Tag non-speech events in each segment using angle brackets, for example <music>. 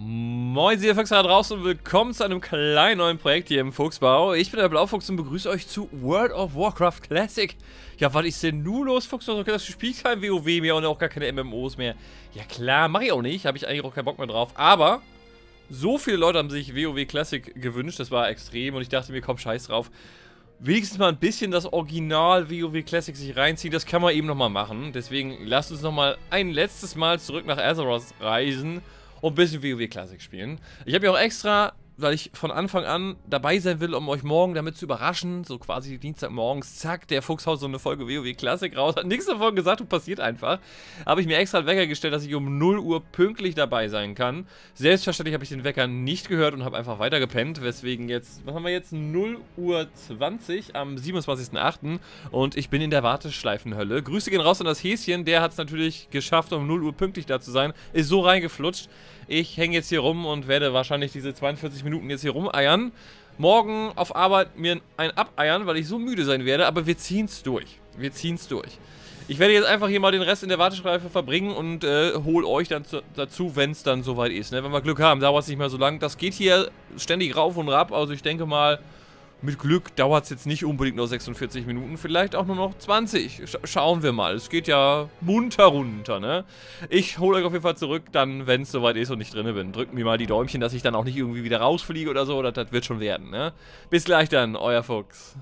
Moin, ihr Fuchs da draußen und willkommen zu einem kleinen neuen Projekt hier im Fuchsbau. Ich bin der Blaufuchs und begrüße euch zu World of Warcraft Classic. Ja, was ist denn nun los, Fuchs? Du das spielt kein WoW mehr und auch gar keine MMOs mehr. Ja klar, mache ich auch nicht, habe ich eigentlich auch keinen Bock mehr drauf. Aber so viele Leute haben sich WoW Classic gewünscht, das war extrem und ich dachte mir, komm, scheiß drauf. Wenigstens mal ein bisschen das Original WoW Classic sich reinziehen, das kann man eben nochmal machen. Deswegen lasst uns nochmal ein letztes Mal zurück nach Azeroth reisen und ein bisschen WoW Classic spielen. Ich habe mir auch extra weil ich von Anfang an dabei sein will, um euch morgen damit zu überraschen. So quasi Dienstagmorgens, zack, der Fuchs haut so eine Folge WoW klassik raus. Hat nichts davon gesagt und passiert einfach. Habe ich mir extra einen Wecker gestellt, dass ich um 0 Uhr pünktlich dabei sein kann. Selbstverständlich habe ich den Wecker nicht gehört und habe einfach weitergepennt, gepennt. Weswegen jetzt, was haben wir jetzt? 0 Uhr 20 am 27.08. Und ich bin in der Warteschleifenhölle. Grüße gehen raus an das Häschen. Der hat es natürlich geschafft, um 0 Uhr pünktlich da zu sein. Ist so reingeflutscht. Ich hänge jetzt hier rum und werde wahrscheinlich diese 42 Minuten jetzt hier rumeiern. Morgen auf Arbeit mir ein abeiern, weil ich so müde sein werde, aber wir ziehen es durch. Wir ziehen es durch. Ich werde jetzt einfach hier mal den Rest in der Warteschleife verbringen und äh, hol euch dann zu, dazu, wenn es dann soweit ist. Ne? Wenn wir Glück haben, dauert es nicht mehr so lang. Das geht hier ständig rauf und rab, also ich denke mal, mit Glück dauert es jetzt nicht unbedingt nur 46 Minuten, vielleicht auch nur noch 20. Sch schauen wir mal. Es geht ja munter runter, ne? Ich hole euch auf jeden Fall zurück, dann, wenn es soweit ist und ich drinne bin. Drückt mir mal die Däumchen, dass ich dann auch nicht irgendwie wieder rausfliege oder so, oder das wird schon werden, ne? Bis gleich dann, euer Fuchs.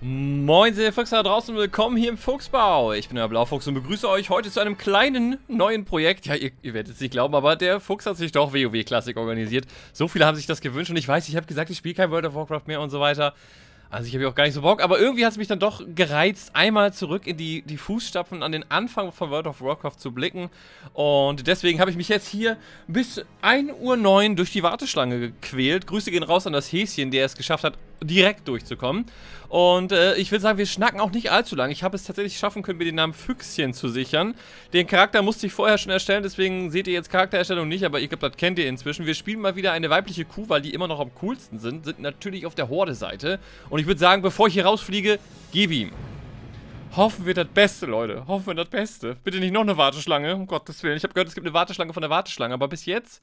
Moin, sehr Fuchs da draußen willkommen hier im Fuchsbau. Ich bin der Blaufuchs und begrüße euch heute zu einem kleinen neuen Projekt. Ja, ihr, ihr werdet es nicht glauben, aber der Fuchs hat sich doch WoW Classic organisiert. So viele haben sich das gewünscht und ich weiß, ich habe gesagt, ich spiele kein World of Warcraft mehr und so weiter. Also ich habe auch gar nicht so Bock, aber irgendwie hat es mich dann doch gereizt, einmal zurück in die, die Fußstapfen an den Anfang von World of Warcraft zu blicken. Und deswegen habe ich mich jetzt hier bis 1.09 Uhr durch die Warteschlange gequält. Grüße gehen raus an das Häschen, der es geschafft hat, direkt durchzukommen. Und äh, ich würde sagen, wir schnacken auch nicht allzu lange. Ich habe es tatsächlich schaffen können, mir den Namen Füchschen zu sichern. Den Charakter musste ich vorher schon erstellen, deswegen seht ihr jetzt Charaktererstellung nicht, aber ich glaube, das kennt ihr inzwischen. Wir spielen mal wieder eine weibliche Kuh, weil die immer noch am coolsten sind, sind natürlich auf der Horde-Seite. Und ich würde sagen, bevor ich hier rausfliege, gib ihm. Hoffen wir das Beste, Leute. Hoffen wir das Beste. Bitte nicht noch eine Warteschlange, um Gottes Willen. Ich habe gehört, es gibt eine Warteschlange von der Warteschlange, aber bis jetzt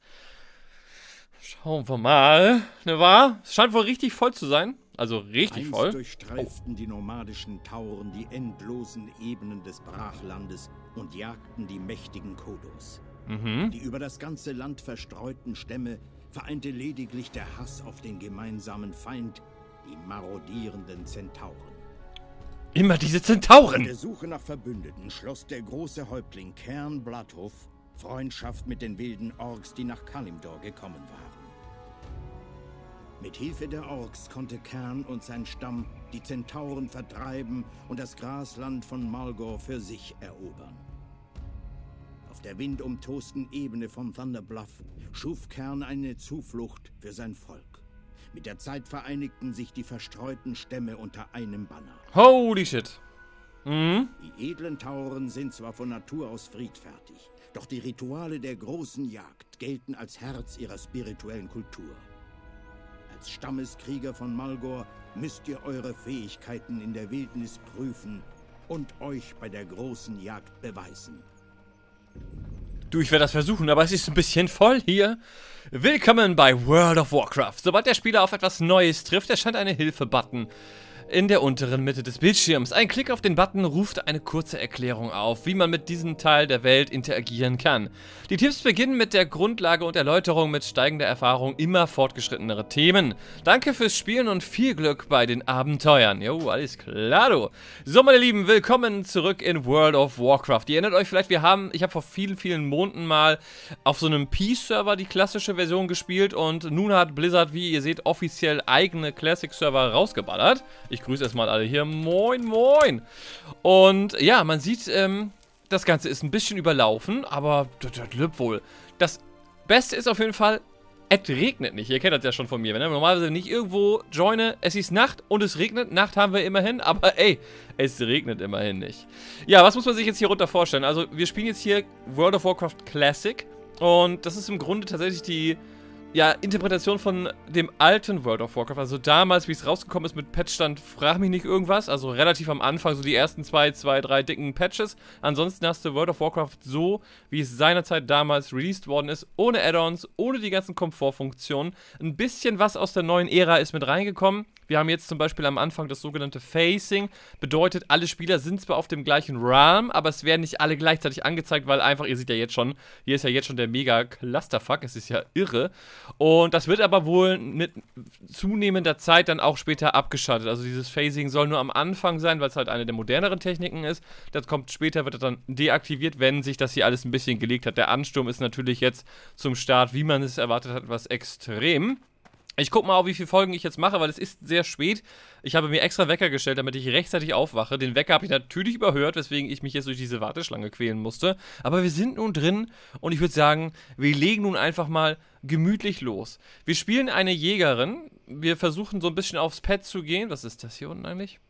Schauen wir mal. Ne war? Es scheint wohl richtig voll zu sein. Also richtig Einst voll. durchstreiften die nomadischen Tauren die endlosen Ebenen des Brachlandes und jagten die mächtigen Kodos. Mhm. Die über das ganze Land verstreuten Stämme vereinte lediglich der Hass auf den gemeinsamen Feind, die marodierenden Zentauren. Immer diese Zentauren! In der Suche nach Verbündeten schloss der große Häuptling Kern Blatthof Freundschaft mit den wilden Orks, die nach Kalimdor gekommen waren. Mit Hilfe der Orks konnte Kern und sein Stamm die Zentauren vertreiben und das Grasland von Malgor für sich erobern. Auf der windumtosten Ebene von Thunderbluff schuf Kern eine Zuflucht für sein Volk. Mit der Zeit vereinigten sich die verstreuten Stämme unter einem Banner. Holy shit. Mhm edlen Tauren sind zwar von Natur aus friedfertig, doch die Rituale der großen Jagd gelten als Herz ihrer spirituellen Kultur. Als Stammeskrieger von Malgor müsst ihr eure Fähigkeiten in der Wildnis prüfen und euch bei der großen Jagd beweisen. Du, ich werde das versuchen, aber es ist ein bisschen voll hier. Willkommen bei World of Warcraft. Sobald der Spieler auf etwas Neues trifft, erscheint eine Hilfe-Button in der unteren Mitte des Bildschirms. Ein Klick auf den Button ruft eine kurze Erklärung auf, wie man mit diesem Teil der Welt interagieren kann. Die Tipps beginnen mit der Grundlage und Erläuterung mit steigender Erfahrung immer fortgeschrittenere Themen. Danke fürs Spielen und viel Glück bei den Abenteuern. Jo, alles klar, du. So, meine Lieben, willkommen zurück in World of Warcraft. Ihr erinnert euch vielleicht, wir haben, ich habe vor vielen, vielen Monaten mal auf so einem Peace-Server die klassische Version gespielt und nun hat Blizzard, wie ihr seht, offiziell eigene Classic-Server rausgeballert. Ich ich grüße erstmal alle hier. Moin, moin. Und ja, man sieht, ähm, das Ganze ist ein bisschen überlaufen, aber das lübt wohl. Das Beste ist auf jeden Fall, es regnet nicht. Ihr kennt das ja schon von mir. Wenn ich normalerweise nicht irgendwo joine, es ist Nacht und es regnet. Nacht haben wir immerhin, aber ey, es regnet immerhin nicht. Ja, was muss man sich jetzt hier runter vorstellen? Also, wir spielen jetzt hier World of Warcraft Classic. Und das ist im Grunde tatsächlich die ja, Interpretation von dem alten World of Warcraft. Also damals, wie es rausgekommen ist mit Patchstand, frag mich nicht irgendwas. Also relativ am Anfang, so die ersten zwei, zwei, drei dicken Patches. Ansonsten hast du World of Warcraft so, wie es seinerzeit damals released worden ist. Ohne Add-ons, ohne die ganzen Komfortfunktionen. Ein bisschen was aus der neuen Ära ist mit reingekommen. Wir haben jetzt zum Beispiel am Anfang das sogenannte Facing. Bedeutet, alle Spieler sind zwar auf dem gleichen Realm, aber es werden nicht alle gleichzeitig angezeigt, weil einfach, ihr seht ja jetzt schon, hier ist ja jetzt schon der mega Clusterfuck. Es ist ja irre. Und das wird aber wohl mit zunehmender Zeit dann auch später abgeschaltet. Also dieses Phasing soll nur am Anfang sein, weil es halt eine der moderneren Techniken ist. Das kommt später, wird das dann deaktiviert, wenn sich das hier alles ein bisschen gelegt hat. Der Ansturm ist natürlich jetzt zum Start, wie man es erwartet hat, was extrem. Ich guck mal, wie viele Folgen ich jetzt mache, weil es ist sehr spät. Ich habe mir extra Wecker gestellt, damit ich rechtzeitig aufwache. Den Wecker habe ich natürlich überhört, weswegen ich mich jetzt durch diese Warteschlange quälen musste. Aber wir sind nun drin und ich würde sagen, wir legen nun einfach mal gemütlich los. Wir spielen eine Jägerin. Wir versuchen so ein bisschen aufs Pad zu gehen. Was ist das hier unten eigentlich?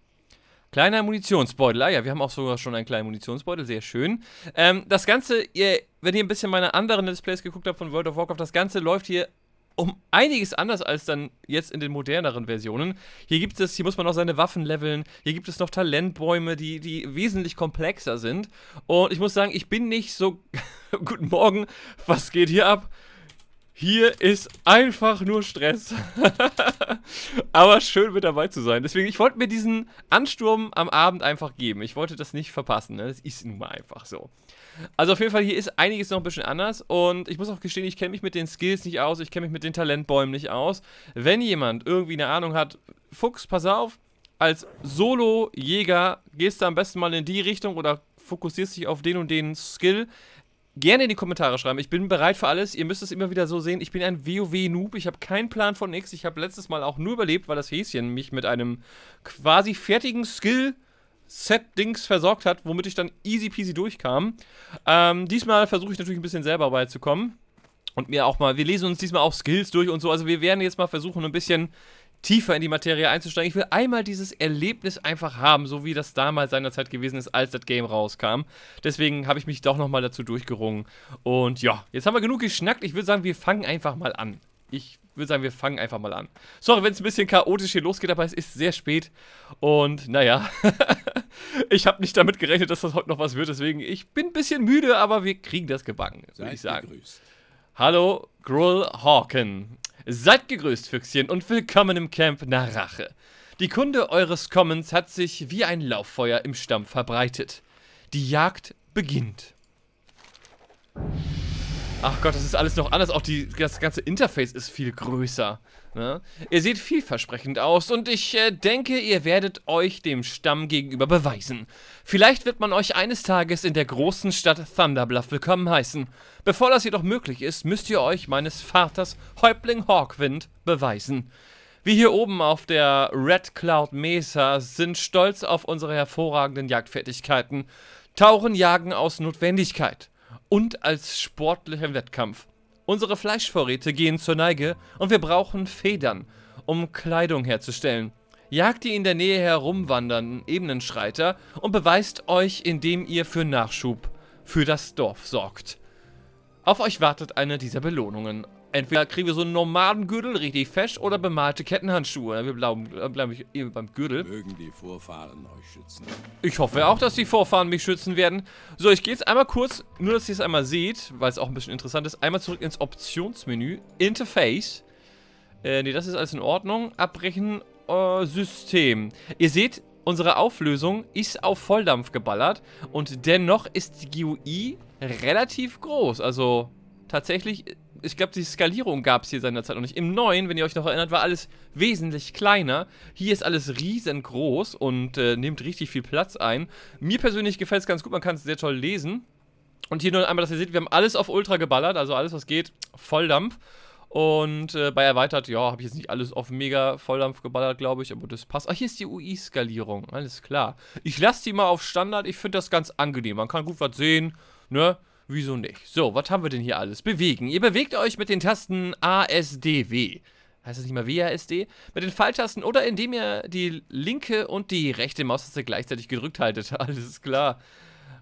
Kleiner Munitionsbeutel. Ah ja, wir haben auch sogar schon einen kleinen Munitionsbeutel. Sehr schön. Ähm, das Ganze, ihr, wenn ihr ein bisschen meine anderen Displays geguckt habt von World of Warcraft, das Ganze läuft hier um einiges anders als dann jetzt in den moderneren Versionen. Hier gibt es, hier muss man auch seine Waffen leveln, hier gibt es noch Talentbäume, die, die wesentlich komplexer sind. Und ich muss sagen, ich bin nicht so. <laughs> Guten Morgen, was geht hier ab? Hier ist einfach nur Stress. <laughs> Aber schön mit dabei zu sein. Deswegen, ich wollte mir diesen Ansturm am Abend einfach geben. Ich wollte das nicht verpassen. Ne? Das ist nun mal einfach so. Also auf jeden Fall, hier ist einiges noch ein bisschen anders. Und ich muss auch gestehen, ich kenne mich mit den Skills nicht aus. Ich kenne mich mit den Talentbäumen nicht aus. Wenn jemand irgendwie eine Ahnung hat, Fuchs, pass auf. Als Solo-Jäger gehst du am besten mal in die Richtung oder fokussierst dich auf den und den Skill gerne in die Kommentare schreiben. Ich bin bereit für alles. Ihr müsst es immer wieder so sehen. Ich bin ein WoW-Noob. Ich habe keinen Plan von nichts. Ich habe letztes Mal auch nur überlebt, weil das Häschen mich mit einem quasi fertigen Skill Set-Dings versorgt hat, womit ich dann easy peasy durchkam. Ähm, diesmal versuche ich natürlich ein bisschen selber beizukommen. Und mir auch mal, wir lesen uns diesmal auch Skills durch und so. Also wir werden jetzt mal versuchen, ein bisschen tiefer in die Materie einzusteigen. Ich will einmal dieses Erlebnis einfach haben, so wie das damals seinerzeit gewesen ist, als das Game rauskam. Deswegen habe ich mich doch nochmal dazu durchgerungen. Und ja, jetzt haben wir genug geschnackt. Ich würde sagen, wir fangen einfach mal an. Ich würde sagen, wir fangen einfach mal an. Sorry, wenn es ein bisschen chaotisch hier losgeht, aber es ist sehr spät. Und naja, <laughs> ich habe nicht damit gerechnet, dass das heute noch was wird. Deswegen, ich bin ein bisschen müde, aber wir kriegen das gebacken, würde ich sagen. Hallo, Grull Hawken. Seid gegrüßt, Füchschen, und willkommen im Camp Narache. Die Kunde eures Kommens hat sich wie ein Lauffeuer im Stamm verbreitet. Die Jagd beginnt. Ach Gott, das ist alles noch anders. Auch die, das ganze Interface ist viel größer. Ne? Ihr seht vielversprechend aus und ich äh, denke, ihr werdet euch dem Stamm gegenüber beweisen. Vielleicht wird man euch eines Tages in der großen Stadt Thunderbluff willkommen heißen. Bevor das jedoch möglich ist, müsst ihr euch meines Vaters Häuptling Hawkwind beweisen. Wir hier oben auf der Red Cloud Mesa sind stolz auf unsere hervorragenden Jagdfertigkeiten. Tauchen jagen aus Notwendigkeit und als sportlicher Wettkampf. Unsere Fleischvorräte gehen zur Neige und wir brauchen Federn, um Kleidung herzustellen. Jagt die in der Nähe herumwandernden Ebenenschreiter und beweist euch, indem ihr für Nachschub für das Dorf sorgt. Auf euch wartet eine dieser Belohnungen. Entweder kriegen wir so einen Nomadengürtel, richtig fesch, oder bemalte Kettenhandschuhe. Wir bleiben, äh, bleiben eben beim Gürtel. Mögen die Vorfahren euch schützen. Ich hoffe auch, dass die Vorfahren mich schützen werden. So, ich gehe jetzt einmal kurz, nur dass ihr es einmal seht, weil es auch ein bisschen interessant ist, einmal zurück ins Optionsmenü. Interface. Äh, ne, das ist alles in Ordnung. Abbrechen, äh, System. Ihr seht, unsere Auflösung ist auf Volldampf geballert und dennoch ist die GUI relativ groß. Also tatsächlich ich glaube, die Skalierung gab es hier seinerzeit noch nicht. Im neuen, wenn ihr euch noch erinnert, war alles wesentlich kleiner. Hier ist alles riesengroß und äh, nimmt richtig viel Platz ein. Mir persönlich gefällt es ganz gut, man kann es sehr toll lesen. Und hier nur einmal, dass ihr seht, wir haben alles auf Ultra geballert, also alles, was geht, Volldampf. Und äh, bei Erweitert, ja, habe ich jetzt nicht alles auf Mega Volldampf geballert, glaube ich, aber das passt. Ach, hier ist die UI-Skalierung, alles klar. Ich lasse die mal auf Standard, ich finde das ganz angenehm. Man kann gut was sehen, ne? Wieso nicht? So, was haben wir denn hier alles? Bewegen. Ihr bewegt euch mit den Tasten ASDW. Heißt das nicht mal WASD? Mit den Falltasten oder indem ihr die linke und die rechte Maustaste gleichzeitig gedrückt haltet. <laughs> Alles klar.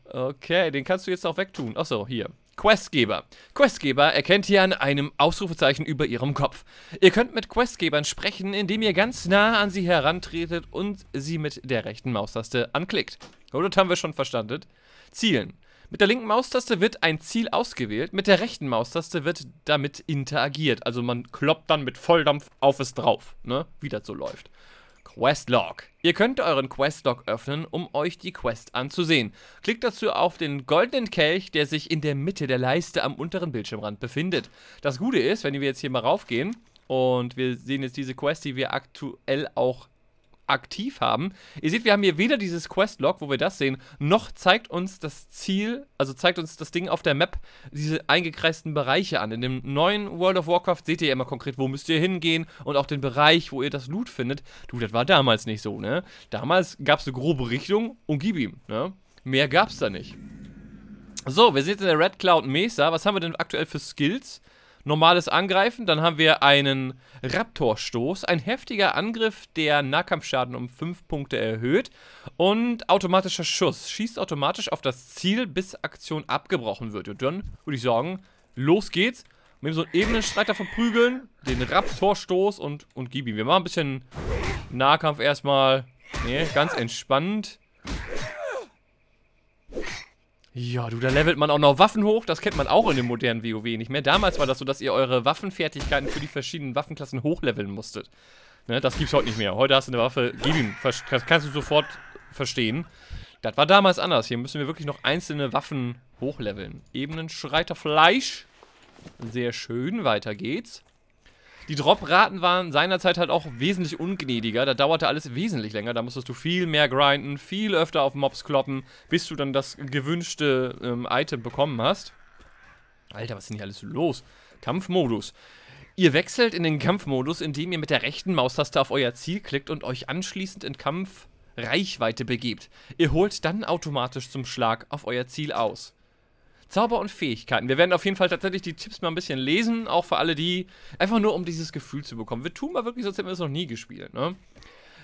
Okay, den kannst du jetzt auch wegtun. Achso, hier. Questgeber. Questgeber erkennt ihr an einem Ausrufezeichen über ihrem Kopf. Ihr könnt mit Questgebern sprechen, indem ihr ganz nah an sie herantretet und sie mit der rechten Maustaste anklickt. Oh, das haben wir schon verstanden. Zielen. Mit der linken Maustaste wird ein Ziel ausgewählt, mit der rechten Maustaste wird damit interagiert. Also man kloppt dann mit Volldampf auf es drauf, ne? wie das so läuft. Questlog. Ihr könnt euren Questlog öffnen, um euch die Quest anzusehen. Klickt dazu auf den goldenen Kelch, der sich in der Mitte der Leiste am unteren Bildschirmrand befindet. Das Gute ist, wenn wir jetzt hier mal raufgehen und wir sehen jetzt diese Quest, die wir aktuell auch aktiv haben. Ihr seht, wir haben hier weder dieses Quest-Log, wo wir das sehen, noch zeigt uns das Ziel, also zeigt uns das Ding auf der Map diese eingekreisten Bereiche an. In dem neuen World of Warcraft seht ihr ja immer konkret, wo müsst ihr hingehen und auch den Bereich, wo ihr das Loot findet. Du, das war damals nicht so, ne? Damals gab es eine grobe Richtung und gib ihm, ne? Mehr gab es da nicht. So, wir sind jetzt in der Red Cloud Mesa. Was haben wir denn aktuell für Skills? normales Angreifen. Dann haben wir einen Raptorstoß, Ein heftiger Angriff, der Nahkampfschaden um 5 Punkte erhöht. Und automatischer Schuss. Schießt automatisch auf das Ziel, bis Aktion abgebrochen wird. Und dann würde ich sagen, los geht's. Mit so einen Ebenenstreiter verprügeln, den Raptorstoß und, und gib ihm. Wir machen ein bisschen Nahkampf erstmal. Nee, ganz entspannt. Ja, du, da levelt man auch noch Waffen hoch. Das kennt man auch in dem modernen WoW nicht mehr. Damals war das so, dass ihr eure Waffenfertigkeiten für die verschiedenen Waffenklassen hochleveln musstet. Ne, das gibt's heute nicht mehr. Heute hast du eine Waffe, gib ihm. Kannst du sofort verstehen. Das war damals anders. Hier müssen wir wirklich noch einzelne Waffen hochleveln. Ebenen Schreiter Fleisch. Sehr schön, weiter geht's. Die Drop-Raten waren seinerzeit halt auch wesentlich ungnädiger. Da dauerte alles wesentlich länger. Da musstest du viel mehr grinden, viel öfter auf Mobs kloppen, bis du dann das gewünschte ähm, Item bekommen hast. Alter, was ist denn hier alles los? Kampfmodus. Ihr wechselt in den Kampfmodus, indem ihr mit der rechten Maustaste auf euer Ziel klickt und euch anschließend in Kampfreichweite begebt. Ihr holt dann automatisch zum Schlag auf euer Ziel aus. Zauber und Fähigkeiten. Wir werden auf jeden Fall tatsächlich die Tipps mal ein bisschen lesen, auch für alle die, einfach nur um dieses Gefühl zu bekommen. Wir tun mal wirklich, sonst hätten wir es noch nie gespielt, ne?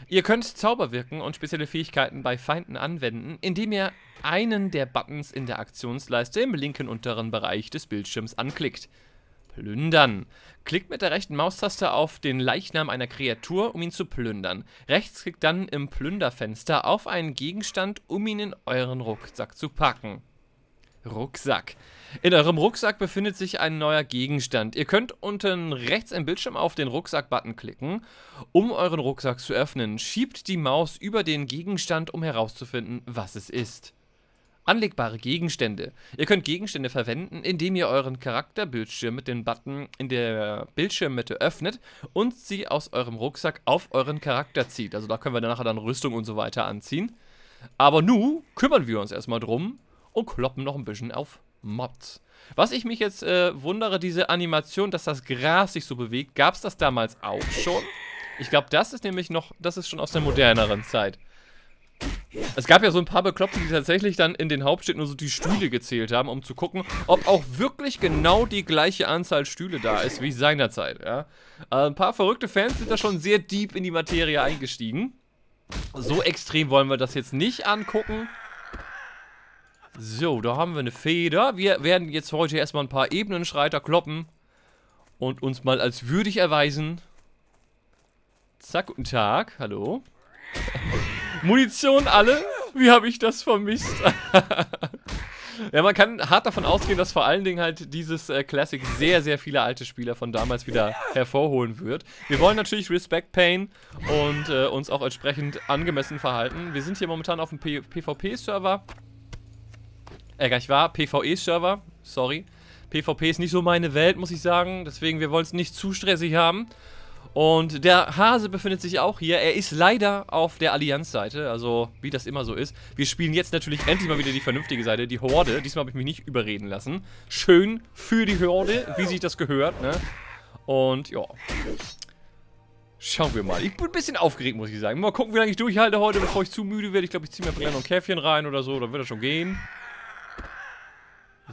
Ihr könnt Zauber wirken und spezielle Fähigkeiten bei Feinden anwenden, indem ihr einen der Buttons in der Aktionsleiste im linken unteren Bereich des Bildschirms anklickt. Plündern. Klickt mit der rechten Maustaste auf den Leichnam einer Kreatur, um ihn zu plündern. Rechts klickt dann im Plünderfenster auf einen Gegenstand, um ihn in euren Rucksack zu packen. Rucksack. In eurem Rucksack befindet sich ein neuer Gegenstand. Ihr könnt unten rechts im Bildschirm auf den Rucksack-Button klicken, um euren Rucksack zu öffnen. Schiebt die Maus über den Gegenstand, um herauszufinden, was es ist. Anlegbare Gegenstände. Ihr könnt Gegenstände verwenden, indem ihr euren Charakterbildschirm mit dem Button in der Bildschirmmitte öffnet und sie aus eurem Rucksack auf euren Charakter zieht. Also da können wir nachher dann Rüstung und so weiter anziehen. Aber nun kümmern wir uns erstmal drum, und kloppen noch ein bisschen auf Mods. Was ich mich jetzt äh, wundere, diese Animation, dass das Gras sich so bewegt, gab es das damals auch schon? Ich glaube, das ist nämlich noch, das ist schon aus der moderneren Zeit. Es gab ja so ein paar Bekloppte, die tatsächlich dann in den Hauptstädten nur so die Stühle gezählt haben, um zu gucken, ob auch wirklich genau die gleiche Anzahl Stühle da ist wie seinerzeit. Ja? Äh, ein paar verrückte Fans sind da schon sehr deep in die Materie eingestiegen. So extrem wollen wir das jetzt nicht angucken. So, da haben wir eine Feder. Wir werden jetzt heute erstmal ein paar Ebenenschreiter kloppen. Und uns mal als würdig erweisen. Zack, guten Tag. Hallo. <laughs> Munition alle? Wie habe ich das vermisst? <laughs> ja, man kann hart davon ausgehen, dass vor allen Dingen halt dieses äh, Classic sehr, sehr viele alte Spieler von damals wieder hervorholen wird. Wir wollen natürlich Respect Pain und äh, uns auch entsprechend angemessen verhalten. Wir sind hier momentan auf dem PvP-Server äh, gar nicht wahr, PvE-Server, sorry. PvP ist nicht so meine Welt, muss ich sagen, deswegen, wir wollen es nicht zu stressig haben. Und der Hase befindet sich auch hier. Er ist leider auf der Allianz-Seite, also wie das immer so ist. Wir spielen jetzt natürlich endlich mal wieder die vernünftige Seite, die Horde. Diesmal habe ich mich nicht überreden lassen. Schön für die Horde, wie sich das gehört, ne? Und ja. Schauen wir mal. Ich bin ein bisschen aufgeregt, muss ich sagen. Mal gucken, wie lange ich durchhalte heute, bevor ich zu müde werde. Ich glaube, ich ziehe mir vielleicht noch ein Käffchen rein oder so, dann wird das schon gehen.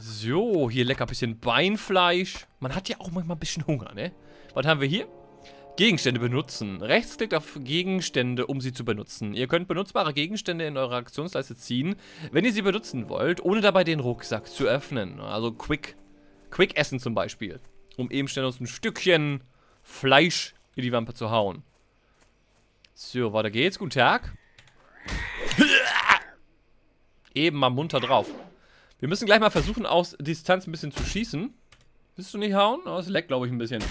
So, hier lecker bisschen Beinfleisch. Man hat ja auch manchmal ein bisschen Hunger, ne? Was haben wir hier? Gegenstände benutzen. Rechtsklickt auf Gegenstände, um sie zu benutzen. Ihr könnt benutzbare Gegenstände in eure Aktionsleiste ziehen, wenn ihr sie benutzen wollt, ohne dabei den Rucksack zu öffnen. Also Quick, Quick Essen zum Beispiel. Um eben schnell uns ein Stückchen Fleisch in die Wampe zu hauen. So, weiter geht's. Guten Tag. Eben mal munter drauf. Wir müssen gleich mal versuchen, aus Distanz ein bisschen zu schießen. Willst du nicht hauen? Oh, es leckt, glaube ich, ein bisschen.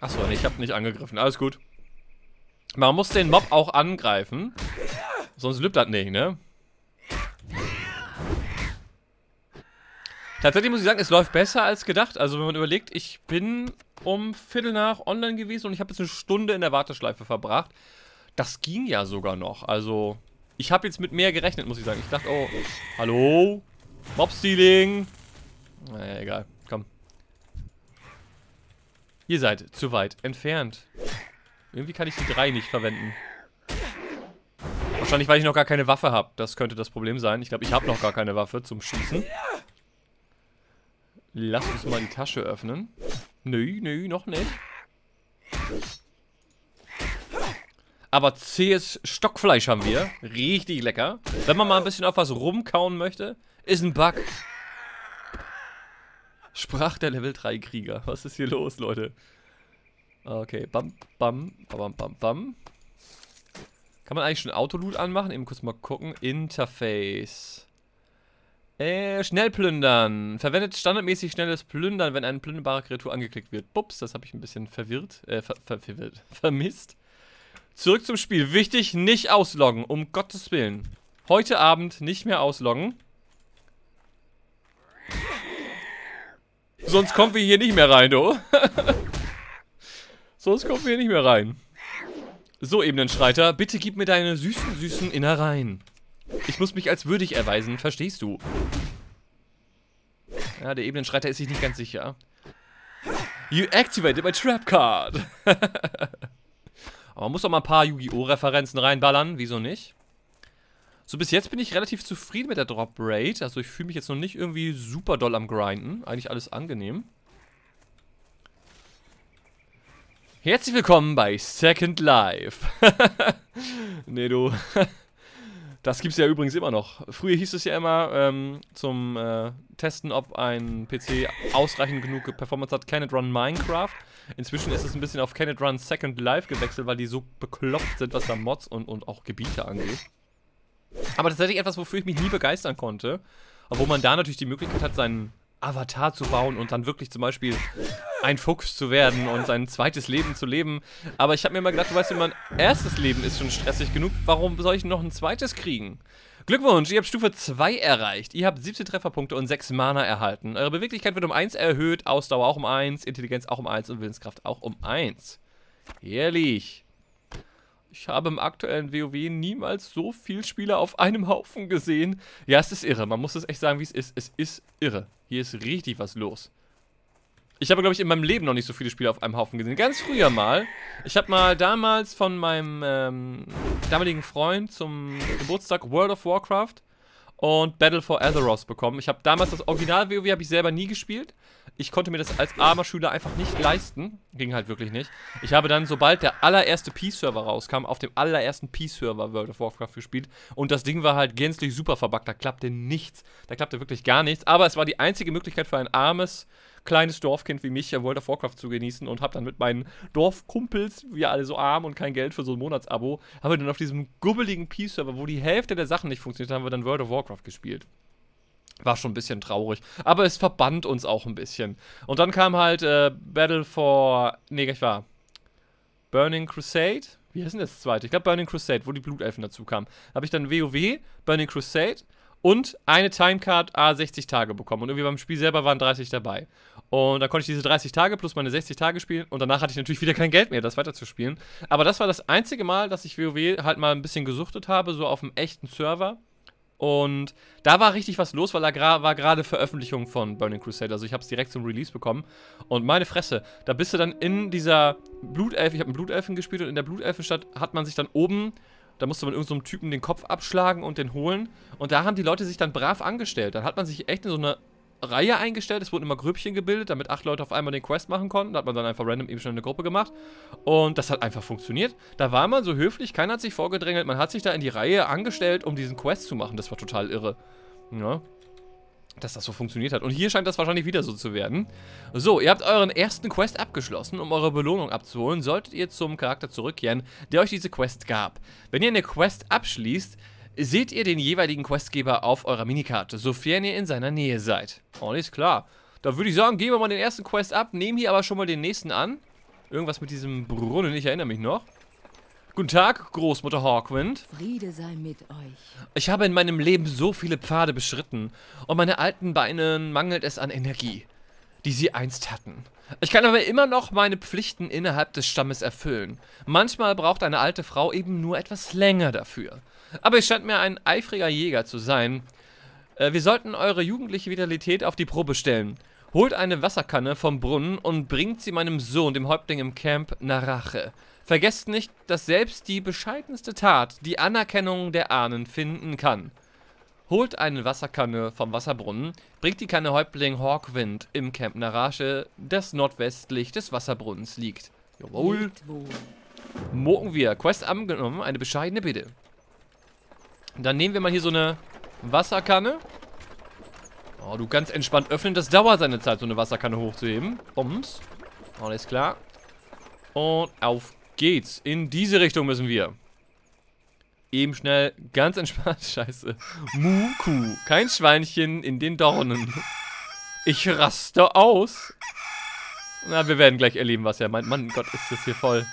Achso, nee, ich habe nicht angegriffen. Alles gut. Man muss den Mob auch angreifen. Sonst lübt das nicht, ne? Tatsächlich muss ich sagen, es läuft besser als gedacht. Also wenn man überlegt, ich bin um Viertel nach online gewesen und ich habe jetzt eine Stunde in der Warteschleife verbracht. Das ging ja sogar noch. Also, ich habe jetzt mit mehr gerechnet, muss ich sagen. Ich dachte, oh, hallo? Mobstealing? Naja, egal. Komm. Ihr seid zu weit entfernt. Irgendwie kann ich die drei nicht verwenden. Wahrscheinlich, weil ich noch gar keine Waffe habe. Das könnte das Problem sein. Ich glaube, ich habe noch gar keine Waffe zum Schießen. Lass uns mal die Tasche öffnen. Nö, nö, noch nicht. Aber zähes Stockfleisch haben wir. Richtig lecker. Wenn man mal ein bisschen auf was rumkauen möchte, ist ein Bug. Sprach der Level 3 Krieger. Was ist hier los, Leute? Ah, okay, bam, bam, bam, bam, bam. Kann man eigentlich schon Autoloot anmachen? Eben kurz mal gucken. Interface. Äh, schnell plündern. Verwendet standardmäßig schnelles Plündern, wenn eine plünderbare Kreatur angeklickt wird. Bups, das habe ich ein bisschen verwirrt, äh, ver ver verwirrt, <laughs> vermisst. Zurück zum Spiel. Wichtig, nicht ausloggen. Um Gottes Willen. Heute Abend nicht mehr ausloggen. Sonst kommen wir hier nicht mehr rein, du. <laughs> Sonst kommen wir hier nicht mehr rein. So, Ebenenschreiter, bitte gib mir deine süßen, süßen Innereien. Ich muss mich als würdig erweisen, verstehst du? Ja, der Ebenenschreiter ist sich nicht ganz sicher. You activated my trap card. <laughs> Aber man muss auch mal ein paar Yu-Gi-Oh! Referenzen reinballern, wieso nicht? So, bis jetzt bin ich relativ zufrieden mit der Drop Rate. Also ich fühle mich jetzt noch nicht irgendwie super doll am Grinden. Eigentlich alles angenehm. Herzlich willkommen bei Second Life. <laughs> nee, du. <laughs> Das gibt's ja übrigens immer noch. Früher hieß es ja immer, ähm, zum äh, Testen, ob ein PC ausreichend genug Performance hat, Can it run Minecraft? Inzwischen ist es ein bisschen auf Can It Run Second Life gewechselt, weil die so bekloppt sind, was da Mods und, und auch Gebiete angeht. Aber tatsächlich etwas, wofür ich mich nie begeistern konnte. Obwohl man da natürlich die Möglichkeit hat, seinen Avatar zu bauen und dann wirklich zum Beispiel ein Fuchs zu werden und sein zweites Leben zu leben. Aber ich habe mir mal gedacht, du weißt, mein erstes Leben ist schon stressig genug, warum soll ich noch ein zweites kriegen? Glückwunsch, ihr habt Stufe 2 erreicht. Ihr habt 17 Trefferpunkte und 6 Mana erhalten. Eure Beweglichkeit wird um 1 erhöht, Ausdauer auch um 1, Intelligenz auch um 1 und Willenskraft auch um 1. Herrlich. Ich habe im aktuellen WoW niemals so viel Spieler auf einem Haufen gesehen. Ja, es ist irre. Man muss es echt sagen, wie es ist. Es ist irre. Hier ist richtig was los. Ich habe, glaube ich, in meinem Leben noch nicht so viele Spiele auf einem Haufen gesehen. Ganz früher mal. Ich habe mal damals von meinem ähm, damaligen Freund zum Geburtstag World of Warcraft und Battle for Azeroth bekommen. Ich habe damals das Original WoW habe ich selber nie gespielt. Ich konnte mir das als armer Schüler einfach nicht leisten. Ging halt wirklich nicht. Ich habe dann, sobald der allererste P-Server rauskam, auf dem allerersten P-Server World of Warcraft gespielt. Und das Ding war halt gänzlich super verbuggt. Da klappte nichts. Da klappte wirklich gar nichts. Aber es war die einzige Möglichkeit für ein armes, kleines Dorfkind wie mich, World of Warcraft zu genießen. Und habe dann mit meinen Dorfkumpels, wir alle so arm und kein Geld für so ein Monatsabo, haben wir dann auf diesem gubbeligen P-Server, wo die Hälfte der Sachen nicht funktioniert, haben wir dann World of Warcraft gespielt. War schon ein bisschen traurig. Aber es verbannt uns auch ein bisschen. Und dann kam halt äh, Battle for. Nee, ich war. Burning Crusade. Wie heißt denn das zweite? Ich glaube Burning Crusade, wo die Blutelfen dazu kamen. Habe ich dann WoW, Burning Crusade und eine Timecard A 60 Tage bekommen. Und irgendwie beim Spiel selber waren 30 dabei. Und dann konnte ich diese 30 Tage plus meine 60 Tage spielen. Und danach hatte ich natürlich wieder kein Geld mehr, das weiterzuspielen. Aber das war das einzige Mal, dass ich WoW halt mal ein bisschen gesuchtet habe, so auf einem echten Server. Und da war richtig was los, weil da war gerade Veröffentlichung von Burning Crusade. Also ich habe es direkt zum Release bekommen. Und meine Fresse, da bist du dann in dieser Blutelfen, ich habe einen Blutelfen gespielt und in der Blutelfenstadt hat man sich dann oben, da musste man irgendeinem so Typen den Kopf abschlagen und den holen. Und da haben die Leute sich dann brav angestellt. Dann hat man sich echt in so eine Reihe eingestellt. Es wurden immer Grüppchen gebildet, damit acht Leute auf einmal den Quest machen konnten. Da hat man dann einfach random eben schon eine Gruppe gemacht. Und das hat einfach funktioniert. Da war man so höflich, keiner hat sich vorgedrängelt. Man hat sich da in die Reihe angestellt, um diesen Quest zu machen. Das war total irre. Ja. Dass das so funktioniert hat. Und hier scheint das wahrscheinlich wieder so zu werden. So, ihr habt euren ersten Quest abgeschlossen. Um eure Belohnung abzuholen, solltet ihr zum Charakter zurückkehren, der euch diese Quest gab. Wenn ihr eine Quest abschließt, seht ihr den jeweiligen Questgeber auf eurer Minikarte, sofern ihr in seiner Nähe seid. Alles klar. Da würde ich sagen, gehen wir mal den ersten Quest ab, nehmen hier aber schon mal den nächsten an. Irgendwas mit diesem Brunnen, ich erinnere mich noch. Guten Tag, Großmutter Hawkwind. Friede sei mit euch. Ich habe in meinem Leben so viele Pfade beschritten und meine alten Beinen mangelt es an Energie, die sie einst hatten. Ich kann aber immer noch meine Pflichten innerhalb des Stammes erfüllen. Manchmal braucht eine alte Frau eben nur etwas länger dafür. Aber ihr scheint mir ein eifriger Jäger zu sein. Äh, wir sollten eure jugendliche Vitalität auf die Probe stellen. Holt eine Wasserkanne vom Brunnen und bringt sie meinem Sohn, dem Häuptling im Camp, Narache. Vergesst nicht, dass selbst die bescheidenste Tat die Anerkennung der Ahnen finden kann. Holt eine Wasserkanne vom Wasserbrunnen, bringt die Kanne Häuptling Hawkwind im Camp Narache, das nordwestlich des Wasserbrunnens liegt. Jawohl. Mogen wir. Quest angenommen, eine bescheidene Bitte. Dann nehmen wir mal hier so eine Wasserkanne. Oh, du ganz entspannt öffnen. Das dauert seine Zeit, so eine Wasserkanne hochzuheben. Bums. Alles klar. Und auf geht's. In diese Richtung müssen wir. Eben schnell, ganz entspannt. <laughs> Scheiße. Muku. Kein Schweinchen in den Dornen. Ich raste aus. Na, wir werden gleich erleben, was er meint. Mann Gott, ist das hier voll.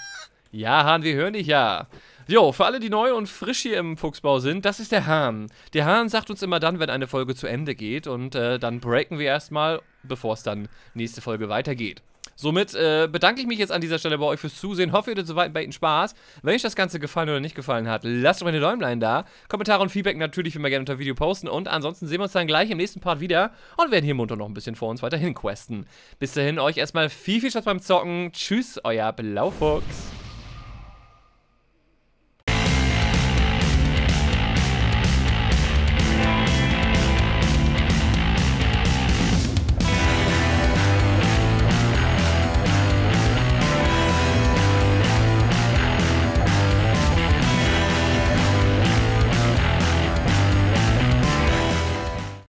Ja, Hahn, wir hören dich ja. Jo, für alle, die neu und frisch hier im Fuchsbau sind, das ist der Hahn. Der Hahn sagt uns immer dann, wenn eine Folge zu Ende geht und äh, dann breaken wir erstmal, bevor es dann nächste Folge weitergeht. Somit äh, bedanke ich mich jetzt an dieser Stelle bei euch fürs Zusehen. Hoffe, ihr hattet soweit bei Ihnen Spaß. Wenn euch das Ganze gefallen oder nicht gefallen hat, lasst doch meine Däumlein da. Kommentare und Feedback natürlich immer gerne unter Video posten. Und ansonsten sehen wir uns dann gleich im nächsten Part wieder und werden hier munter noch ein bisschen vor uns weiterhin questen. Bis dahin euch erstmal viel, viel Spaß beim Zocken. Tschüss, euer Blaufuchs.